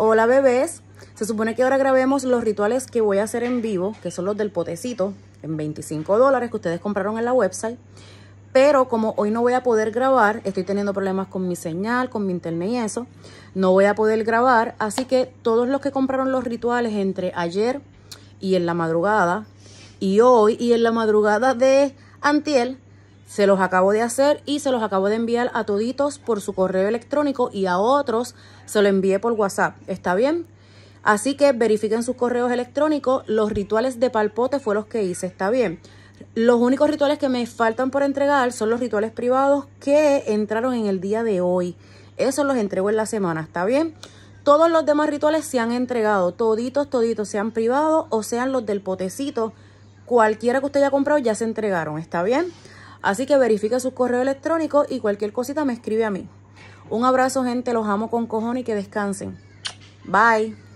Hola bebés, se supone que ahora grabemos los rituales que voy a hacer en vivo, que son los del potecito, en 25 dólares que ustedes compraron en la website. Pero como hoy no voy a poder grabar, estoy teniendo problemas con mi señal, con mi internet y eso, no voy a poder grabar. Así que todos los que compraron los rituales entre ayer y en la madrugada, y hoy y en la madrugada de Antiel, se los acabo de hacer y se los acabo de enviar a toditos por su correo electrónico y a otros se lo envié por WhatsApp. ¿Está bien? Así que verifiquen sus correos electrónicos. Los rituales de palpote fue los que hice. ¿Está bien? Los únicos rituales que me faltan por entregar son los rituales privados que entraron en el día de hoy. Esos los entrego en la semana. ¿Está bien? Todos los demás rituales se han entregado. Toditos, toditos, sean privados o sean los del potecito. Cualquiera que usted haya comprado ya se entregaron. ¿Está bien? Así que verifica su correo electrónico y cualquier cosita me escribe a mí. Un abrazo gente, los amo con cojones y que descansen. Bye.